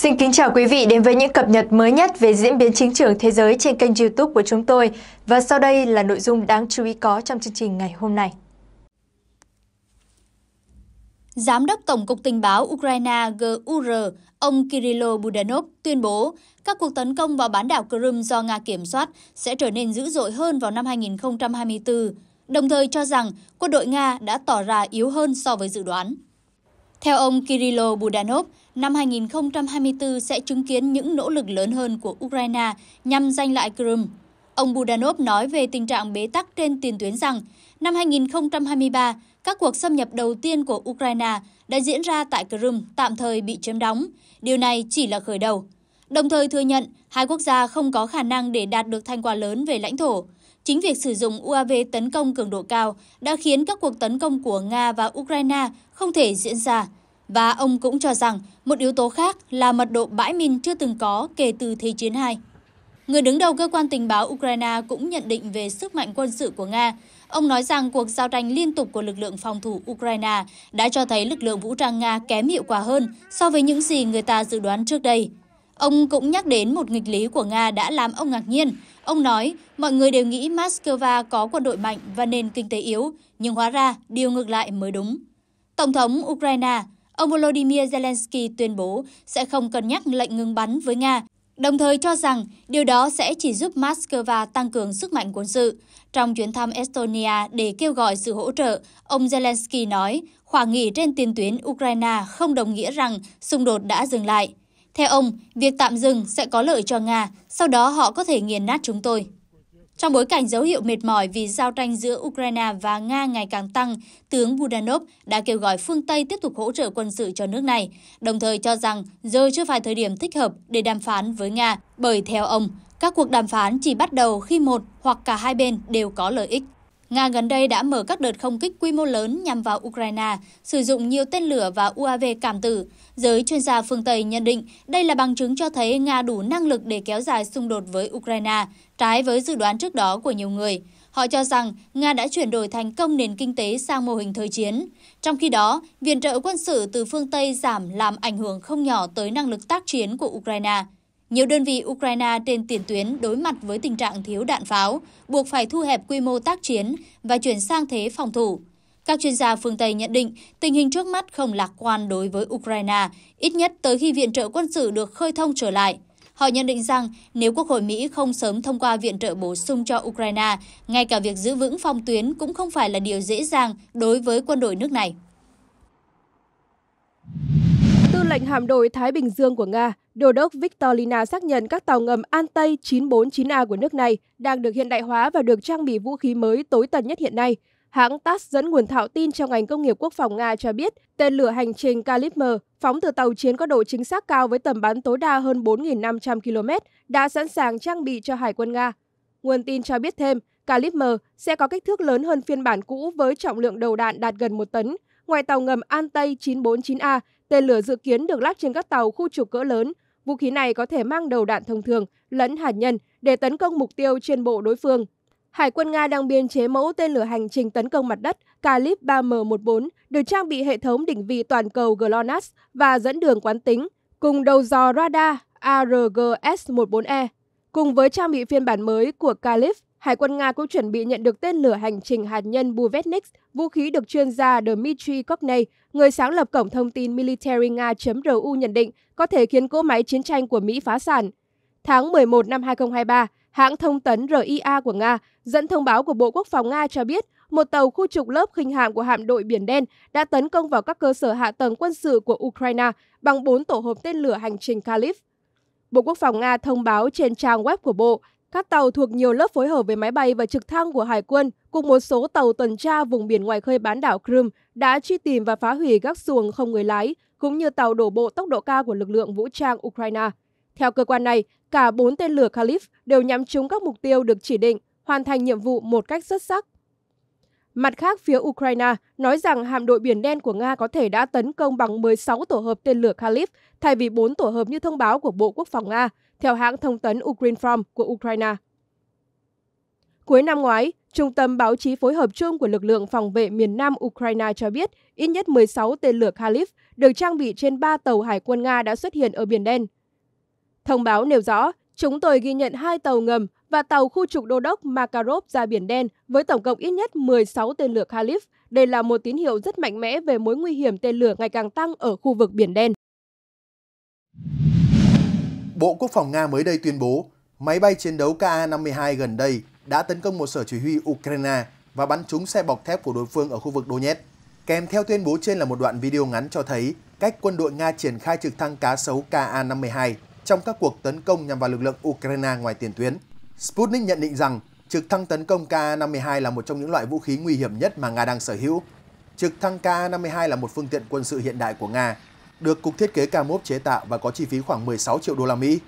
Xin kính chào quý vị đến với những cập nhật mới nhất về diễn biến chính trường thế giới trên kênh youtube của chúng tôi. Và sau đây là nội dung đáng chú ý có trong chương trình ngày hôm nay. Giám đốc Tổng cục Tình báo Ukraine GUR, ông Kirilo Budanov tuyên bố các cuộc tấn công vào bán đảo Crimea do Nga kiểm soát sẽ trở nên dữ dội hơn vào năm 2024, đồng thời cho rằng quân đội Nga đã tỏ ra yếu hơn so với dự đoán. Theo ông Kirilo Budanov, năm 2024 sẽ chứng kiến những nỗ lực lớn hơn của Ukraine nhằm giành lại Crimea. Ông Budanov nói về tình trạng bế tắc trên tiền tuyến rằng, năm 2023, các cuộc xâm nhập đầu tiên của Ukraine đã diễn ra tại Crimea tạm thời bị chiếm đóng. Điều này chỉ là khởi đầu. Đồng thời thừa nhận, hai quốc gia không có khả năng để đạt được thành quả lớn về lãnh thổ. Chính việc sử dụng UAV tấn công cường độ cao đã khiến các cuộc tấn công của Nga và Ukraine không thể diễn ra. Và ông cũng cho rằng một yếu tố khác là mật độ bãi mìn chưa từng có kể từ Thế chiến II. Người đứng đầu cơ quan tình báo Ukraine cũng nhận định về sức mạnh quân sự của Nga. Ông nói rằng cuộc giao tranh liên tục của lực lượng phòng thủ Ukraine đã cho thấy lực lượng vũ trang Nga kém hiệu quả hơn so với những gì người ta dự đoán trước đây. Ông cũng nhắc đến một nghịch lý của Nga đã làm ông ngạc nhiên. Ông nói, mọi người đều nghĩ Moscow có quân đội mạnh và nền kinh tế yếu, nhưng hóa ra điều ngược lại mới đúng. Tổng thống Ukraine ông Volodymyr Zelensky tuyên bố sẽ không cân nhắc lệnh ngừng bắn với Nga, đồng thời cho rằng điều đó sẽ chỉ giúp Moscow tăng cường sức mạnh quân sự. Trong chuyến thăm Estonia để kêu gọi sự hỗ trợ, ông Zelensky nói "Khoảng nghỉ trên tiền tuyến Ukraine không đồng nghĩa rằng xung đột đã dừng lại. Theo ông, việc tạm dừng sẽ có lợi cho Nga, sau đó họ có thể nghiền nát chúng tôi. Trong bối cảnh dấu hiệu mệt mỏi vì giao tranh giữa Ukraine và Nga ngày càng tăng, tướng Budanov đã kêu gọi phương Tây tiếp tục hỗ trợ quân sự cho nước này, đồng thời cho rằng giờ chưa phải thời điểm thích hợp để đàm phán với Nga, bởi theo ông, các cuộc đàm phán chỉ bắt đầu khi một hoặc cả hai bên đều có lợi ích. Nga gần đây đã mở các đợt không kích quy mô lớn nhằm vào Ukraine, sử dụng nhiều tên lửa và UAV cảm tử. Giới chuyên gia phương Tây nhận định đây là bằng chứng cho thấy Nga đủ năng lực để kéo dài xung đột với Ukraine, trái với dự đoán trước đó của nhiều người. Họ cho rằng Nga đã chuyển đổi thành công nền kinh tế sang mô hình thời chiến. Trong khi đó, viện trợ quân sự từ phương Tây giảm làm ảnh hưởng không nhỏ tới năng lực tác chiến của Ukraine. Nhiều đơn vị Ukraine trên tiền tuyến đối mặt với tình trạng thiếu đạn pháo, buộc phải thu hẹp quy mô tác chiến và chuyển sang thế phòng thủ. Các chuyên gia phương Tây nhận định tình hình trước mắt không lạc quan đối với Ukraine, ít nhất tới khi viện trợ quân sự được khơi thông trở lại. Họ nhận định rằng nếu Quốc hội Mỹ không sớm thông qua viện trợ bổ sung cho Ukraine, ngay cả việc giữ vững phòng tuyến cũng không phải là điều dễ dàng đối với quân đội nước này lệnh hạm đội Thái Bình Dương của Nga, Đô đốc Victorina xác nhận các tàu ngầm An Tây 949A của nước này đang được hiện đại hóa và được trang bị vũ khí mới tối tân nhất hiện nay. Hãng TASS dẫn nguồn thạo tin trong ngành công nghiệp quốc phòng Nga cho biết tên lửa hành trình Kalibr phóng từ tàu chiến có độ chính xác cao với tầm bắn tối đa hơn 4.500 km đã sẵn sàng trang bị cho Hải quân Nga. Nguồn tin cho biết thêm, Kalibr sẽ có kích thước lớn hơn phiên bản cũ với trọng lượng đầu đạn đạt gần 1 tấn. Ngoài tàu ngầm An Tây 949A Tên lửa dự kiến được lắp trên các tàu khu trục cỡ lớn. Vũ khí này có thể mang đầu đạn thông thường lẫn hạt nhân để tấn công mục tiêu trên bộ đối phương. Hải quân Nga đang biên chế mẫu tên lửa hành trình tấn công mặt đất Kalib 3M14 được trang bị hệ thống định vị toàn cầu GLONASS và dẫn đường quán tính, cùng đầu dò radar ARGS-14E. Cùng với trang bị phiên bản mới của Kalib, Hải quân Nga cũng chuẩn bị nhận được tên lửa hành trình hạt nhân Buvetnik Vũ khí được chuyên gia Dmitry Kopney, người sáng lập cổng thông tin militarynga.ru nhận định có thể khiến cỗ máy chiến tranh của Mỹ phá sản. Tháng 11 năm 2023, hãng thông tấn RIA của Nga dẫn thông báo của Bộ Quốc phòng Nga cho biết một tàu khu trục lớp khinh hạm của hạm đội Biển Đen đã tấn công vào các cơ sở hạ tầng quân sự của Ukraine bằng 4 tổ hợp tên lửa hành trình Kalif. Bộ Quốc phòng Nga thông báo trên trang web của Bộ các tàu thuộc nhiều lớp phối hợp với máy bay và trực thăng của Hải quân cùng một số tàu tuần tra vùng biển ngoài khơi bán đảo Crimea đã truy tìm và phá hủy các xuồng không người lái, cũng như tàu đổ bộ tốc độ cao của lực lượng vũ trang Ukraine. Theo cơ quan này, cả bốn tên lửa Khalif đều nhắm trúng các mục tiêu được chỉ định, hoàn thành nhiệm vụ một cách xuất sắc. Mặt khác, phía Ukraine nói rằng hạm đội Biển Đen của Nga có thể đã tấn công bằng 16 tổ hợp tên lửa Khalif thay vì 4 tổ hợp như thông báo của Bộ Quốc phòng Nga, theo hãng thông tấn Ukrinform của Ukraine. Cuối năm ngoái, Trung tâm báo chí phối hợp chung của lực lượng phòng vệ miền Nam Ukraine cho biết ít nhất 16 tên lửa Khalif được trang bị trên 3 tàu hải quân Nga đã xuất hiện ở Biển Đen. Thông báo nêu rõ, chúng tôi ghi nhận hai tàu ngầm và tàu khu trục đô đốc Makarov ra Biển Đen với tổng cộng ít nhất 16 tên lửa Khalif. Đây là một tín hiệu rất mạnh mẽ về mối nguy hiểm tên lửa ngày càng tăng ở khu vực Biển Đen. Bộ Quốc phòng Nga mới đây tuyên bố máy bay chiến đấu Ka-52 gần đây đã tấn công một sở chỉ huy Ukraine và bắn trúng xe bọc thép của đối phương ở khu vực Donetsk. Kèm theo tuyên bố trên là một đoạn video ngắn cho thấy cách quân đội Nga triển khai trực thăng cá sấu Ka-52 trong các cuộc tấn công nhằm vào lực lượng Ukraine ngoài tiền tuyến. Sputnik nhận định rằng trực thăng tấn công Ka-52 là một trong những loại vũ khí nguy hiểm nhất mà Nga đang sở hữu. Trực thăng Ka-52 là một phương tiện quân sự hiện đại của Nga được Cục Thiết kế Camop chế tạo và có chi phí khoảng 16 triệu đô la Mỹ.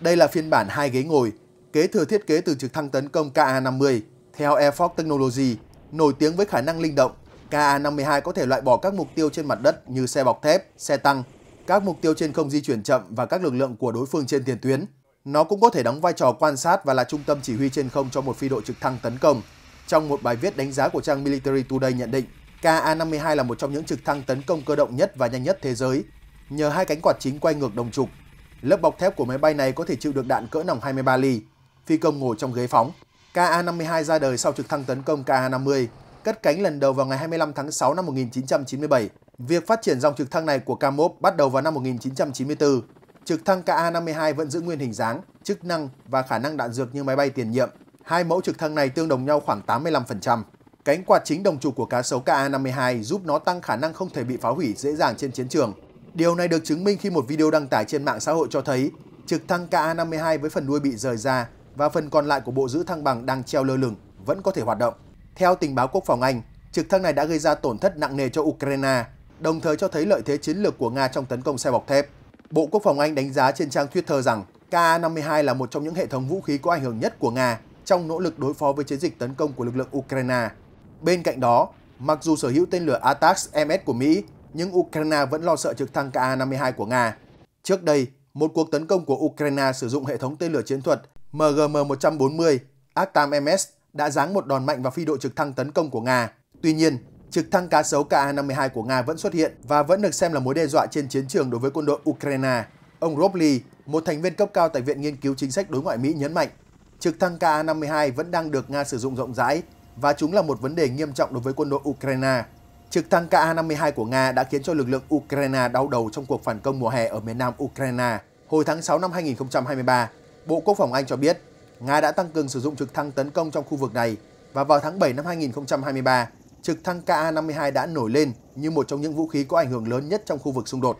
Đây là phiên bản hai ghế ngồi, kế thừa thiết kế từ trực thăng tấn công KA-50. Theo Air Force Technology, nổi tiếng với khả năng linh động, KA-52 có thể loại bỏ các mục tiêu trên mặt đất như xe bọc thép, xe tăng, các mục tiêu trên không di chuyển chậm và các lực lượng của đối phương trên tiền tuyến. Nó cũng có thể đóng vai trò quan sát và là trung tâm chỉ huy trên không cho một phi đội trực thăng tấn công. Trong một bài viết đánh giá của trang Military Today nhận định, Ka-52 là một trong những trực thăng tấn công cơ động nhất và nhanh nhất thế giới, nhờ hai cánh quạt chính quay ngược đồng trục. Lớp bọc thép của máy bay này có thể chịu được đạn cỡ nòng 23 ly. Phi công ngồi trong ghế phóng. Ka-52 ra đời sau trực thăng tấn công Ka-50, cất cánh lần đầu vào ngày 25 tháng 6 năm 1997. Việc phát triển dòng trực thăng này của Kamov bắt đầu vào năm 1994. Trực thăng Ka-52 vẫn giữ nguyên hình dáng, chức năng và khả năng đạn dược như máy bay tiền nhiệm. Hai mẫu trực thăng này tương đồng nhau khoảng 85%. Cánh quạt chính đồng trục của cá sấu KA52 giúp nó tăng khả năng không thể bị phá hủy dễ dàng trên chiến trường. Điều này được chứng minh khi một video đăng tải trên mạng xã hội cho thấy trực thăng KA52 với phần đuôi bị rời ra và phần còn lại của bộ giữ thăng bằng đang treo lơ lửng vẫn có thể hoạt động. Theo tình báo quốc phòng Anh, trực thăng này đã gây ra tổn thất nặng nề cho Ukraine, đồng thời cho thấy lợi thế chiến lược của Nga trong tấn công xe bọc thép. Bộ Quốc phòng Anh đánh giá trên trang Twitter rằng Ka-52 là một trong những hệ thống vũ khí có ảnh hưởng nhất của Nga trong nỗ lực đối phó với chiến dịch tấn công của lực lượng Ukraine. Bên cạnh đó, mặc dù sở hữu tên lửa Atax MS của Mỹ, nhưng Ukraine vẫn lo sợ trực thăng Ka-52 của Nga. Trước đây, một cuộc tấn công của Ukraine sử dụng hệ thống tên lửa chiến thuật MGM-140 ACTAM-MS đã giáng một đòn mạnh vào phi đội trực thăng tấn công của Nga. Tuy nhiên, trực thăng cá sấu Ka-52 của Nga vẫn xuất hiện và vẫn được xem là mối đe dọa trên chiến trường đối với quân đội Ukraine. Ông Robley, một thành viên cấp cao tại Viện Nghiên cứu Chính sách Đối ngoại Mỹ nhấn mạnh, trực thăng Ka-52 vẫn đang được Nga sử dụng rộng rãi và chúng là một vấn đề nghiêm trọng đối với quân đội Ukraine. Trực thăng Ka-52 của Nga đã khiến cho lực lượng Ukraine đau đầu trong cuộc phản công mùa hè ở miền nam Ukraine. Hồi tháng 6 năm 2023, Bộ Quốc phòng Anh cho biết Nga đã tăng cường sử dụng trực thăng tấn công trong khu vực này và vào tháng 7 năm 2023, trực thăng Ka-52 đã nổi lên như một trong những vũ khí có ảnh hưởng lớn nhất trong khu vực xung đột.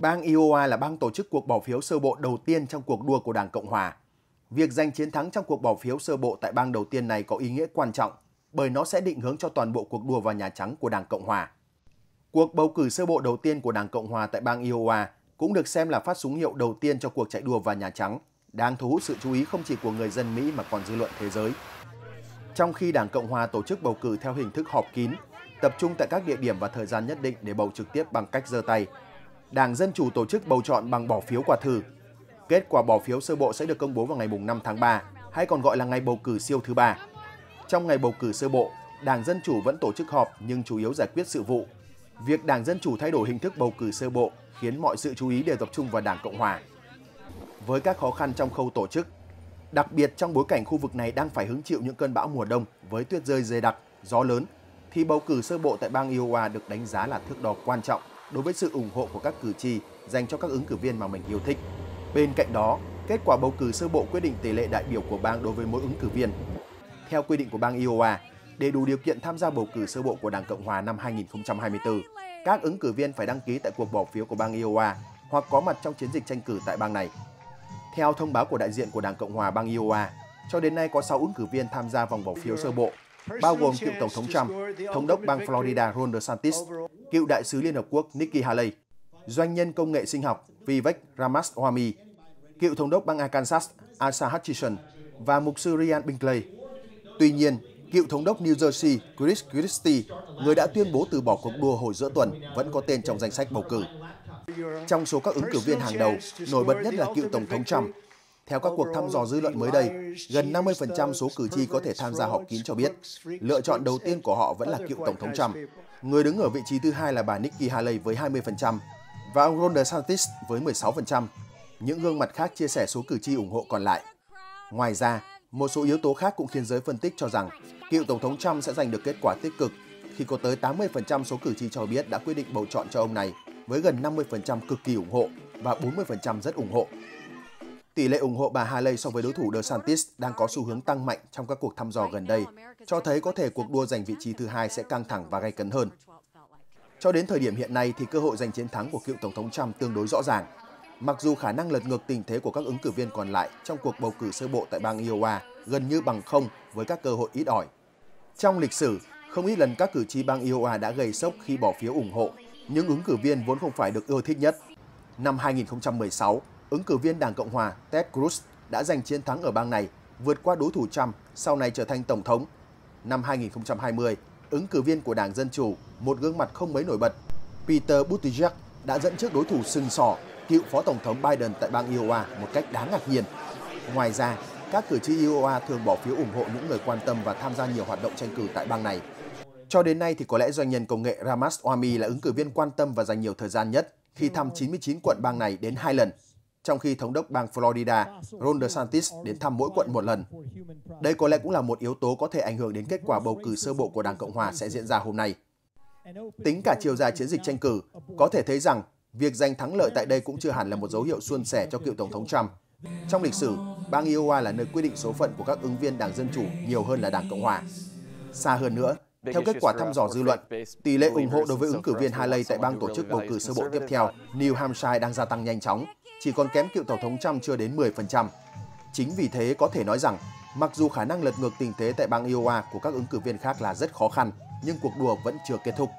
Bang Iowa là bang tổ chức cuộc bỏ phiếu sơ bộ đầu tiên trong cuộc đua của Đảng Cộng Hòa. Việc giành chiến thắng trong cuộc bỏ phiếu sơ bộ tại bang đầu tiên này có ý nghĩa quan trọng bởi nó sẽ định hướng cho toàn bộ cuộc đua vào Nhà Trắng của Đảng Cộng Hòa. Cuộc bầu cử sơ bộ đầu tiên của Đảng Cộng Hòa tại bang Iowa cũng được xem là phát súng hiệu đầu tiên cho cuộc chạy đua vào Nhà Trắng, đang thu hút sự chú ý không chỉ của người dân Mỹ mà còn dư luận thế giới. Trong khi Đảng Cộng Hòa tổ chức bầu cử theo hình thức họp kín, tập trung tại các địa điểm và thời gian nhất định để bầu trực tiếp bằng cách giơ tay, Đảng Dân Chủ tổ chức bầu chọn bằng bỏ phiếu quả thử Kết quả bỏ phiếu sơ bộ sẽ được công bố vào ngày 5 tháng 3, hay còn gọi là ngày bầu cử siêu thứ ba. Trong ngày bầu cử sơ bộ, Đảng Dân Chủ vẫn tổ chức họp nhưng chủ yếu giải quyết sự vụ. Việc Đảng Dân Chủ thay đổi hình thức bầu cử sơ bộ khiến mọi sự chú ý đều tập trung vào Đảng Cộng Hòa. Với các khó khăn trong khâu tổ chức, đặc biệt trong bối cảnh khu vực này đang phải hứng chịu những cơn bão mùa đông với tuyết rơi dày đặc, gió lớn, thì bầu cử sơ bộ tại bang Iowa được đánh giá là thước đo quan trọng đối với sự ủng hộ của các cử tri dành cho các ứng cử viên mà mình yêu thích. Bên cạnh đó, kết quả bầu cử sơ bộ quyết định tỷ lệ đại biểu của bang đối với mỗi ứng cử viên. Theo quy định của bang Iowa, để đủ điều kiện tham gia bầu cử sơ bộ của Đảng Cộng hòa năm 2024, các ứng cử viên phải đăng ký tại cuộc bỏ phiếu của bang Iowa hoặc có mặt trong chiến dịch tranh cử tại bang này. Theo thông báo của đại diện của Đảng Cộng hòa bang Iowa, cho đến nay có 6 ứng cử viên tham gia vòng bỏ phiếu sơ bộ, bao gồm cựu Tổng thống Trump, Thống đốc bang Florida Ron DeSantis, cựu đại sứ Liên Hợp Quốc Nikki Haley, doanh nhân công nghệ sinh học Vivek Ramaswamy, cựu thống đốc bang Arkansas Asa Hutchinson và mục sư Ryan Binkley. Tuy nhiên, cựu thống đốc New Jersey Chris Christie, người đã tuyên bố từ bỏ cuộc đua hồi giữa tuần, vẫn có tên trong danh sách bầu cử. Trong số các ứng cử viên hàng đầu, nổi bật nhất là cựu Tổng thống Trump. Theo các cuộc thăm dò dư luận mới đây, gần 50% số cử tri có thể tham gia họp kín cho biết, lựa chọn đầu tiên của họ vẫn là cựu Tổng thống Trump. Người đứng ở vị trí thứ hai là bà Nikki Haley với 20% và ông Ron DeSantis với 16%. Những gương mặt khác chia sẻ số cử tri ủng hộ còn lại. Ngoài ra, một số yếu tố khác cũng khiến giới phân tích cho rằng cựu Tổng thống Trump sẽ giành được kết quả tích cực khi có tới 80% số cử tri cho biết đã quyết định bầu chọn cho ông này với gần 50% cực kỳ ủng hộ và 40% rất ủng hộ. Tỷ lệ ủng hộ bà Haley so với đối thủ DeSantis đang có xu hướng tăng mạnh trong các cuộc thăm dò gần đây, cho thấy có thể cuộc đua giành vị trí thứ hai sẽ căng thẳng và gay cấn hơn. Cho đến thời điểm hiện nay thì cơ hội giành chiến thắng của cựu Tổng thống Trump tương đối rõ ràng. Mặc dù khả năng lật ngược tình thế của các ứng cử viên còn lại trong cuộc bầu cử sơ bộ tại bang Iowa gần như bằng không với các cơ hội ít ỏi. Trong lịch sử, không ít lần các cử tri bang Iowa đã gây sốc khi bỏ phiếu ủng hộ những ứng cử viên vốn không phải được ưa thích nhất. Năm 2016, ứng cử viên Đảng Cộng hòa Ted Cruz đã giành chiến thắng ở bang này, vượt qua đối thủ Trump, sau này trở thành tổng thống. Năm 2020, ứng cử viên của Đảng Dân Chủ, một gương mặt không mấy nổi bật, Peter Buttigieg đã dẫn trước đối thủ sừng sỏ, cựu Phó Tổng thống Biden tại bang Iowa một cách đáng ngạc nhiên. Ngoài ra, các cử tri Iowa thường bỏ phiếu ủng hộ những người quan tâm và tham gia nhiều hoạt động tranh cử tại bang này. Cho đến nay thì có lẽ doanh nhân công nghệ Ramaswamy là ứng cử viên quan tâm và dành nhiều thời gian nhất khi thăm 99 quận bang này đến hai lần trong khi Thống đốc bang Florida Ron DeSantis đến thăm mỗi quận một lần. Đây có lẽ cũng là một yếu tố có thể ảnh hưởng đến kết quả bầu cử sơ bộ của Đảng Cộng Hòa sẽ diễn ra hôm nay. Tính cả chiều dài chiến dịch tranh cử, có thể thấy rằng việc giành thắng lợi tại đây cũng chưa hẳn là một dấu hiệu suôn sẻ cho cựu Tổng thống Trump. Trong lịch sử, bang Iowa là nơi quyết định số phận của các ứng viên Đảng Dân Chủ nhiều hơn là Đảng Cộng Hòa. Xa hơn nữa, theo kết quả thăm dò dư luận, tỷ lệ ủng hộ đối với ứng cử viên Haley tại bang tổ chức bầu cử sơ bộ tiếp theo New Hampshire đang gia tăng nhanh chóng, chỉ còn kém cựu Tổng thống Trump chưa đến 10%. Chính vì thế có thể nói rằng, mặc dù khả năng lật ngược tình thế tại bang Iowa của các ứng cử viên khác là rất khó khăn, nhưng cuộc đua vẫn chưa kết thúc.